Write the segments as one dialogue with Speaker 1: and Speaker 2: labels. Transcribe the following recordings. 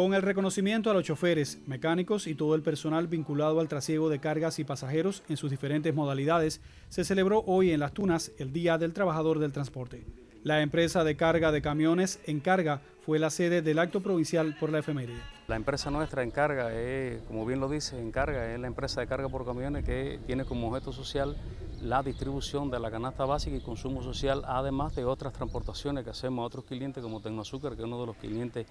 Speaker 1: Con el reconocimiento a los choferes, mecánicos y todo el personal vinculado al trasiego de cargas y pasajeros en sus diferentes modalidades, se celebró hoy en Las Tunas el Día del Trabajador del Transporte. La empresa de carga de camiones Encarga fue la sede del acto provincial por la efeméride.
Speaker 2: La empresa nuestra Encarga, como bien lo dice, Encarga es la empresa de carga por camiones que tiene como objeto social la distribución de la canasta básica y consumo social, además de otras transportaciones que hacemos a otros clientes como Azúcar, que es uno de los clientes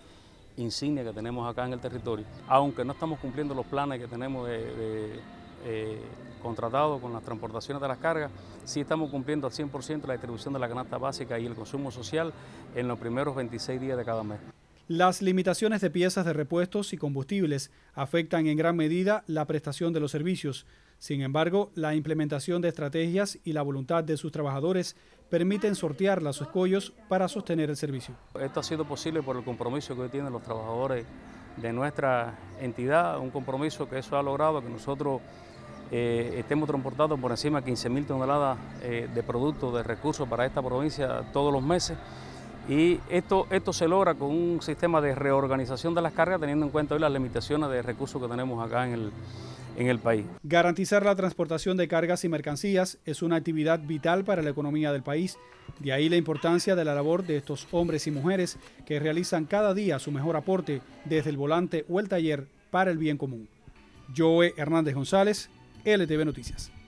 Speaker 2: insignia que tenemos acá en el territorio, aunque no estamos cumpliendo los planes que tenemos eh, contratados con las transportaciones de las cargas, sí estamos cumpliendo al 100% la distribución de la canasta básica y el consumo social en los primeros 26 días de cada mes.
Speaker 1: Las limitaciones de piezas de repuestos y combustibles afectan en gran medida la prestación de los servicios. Sin embargo, la implementación de estrategias y la voluntad de sus trabajadores permiten sortear los escollos para sostener el servicio.
Speaker 2: Esto ha sido posible por el compromiso que hoy tienen los trabajadores de nuestra entidad, un compromiso que eso ha logrado que nosotros eh, estemos transportando por encima de 15.000 toneladas eh, de productos, de recursos para esta provincia todos los meses. Y esto, esto se logra con un sistema de reorganización de las cargas, teniendo en cuenta hoy las limitaciones de recursos que tenemos acá en el, en el país.
Speaker 1: Garantizar la transportación de cargas y mercancías es una actividad vital para la economía del país. De ahí la importancia de la labor de estos hombres y mujeres que realizan cada día su mejor aporte desde el volante o el taller para el bien común. Joe Hernández González, LTV Noticias.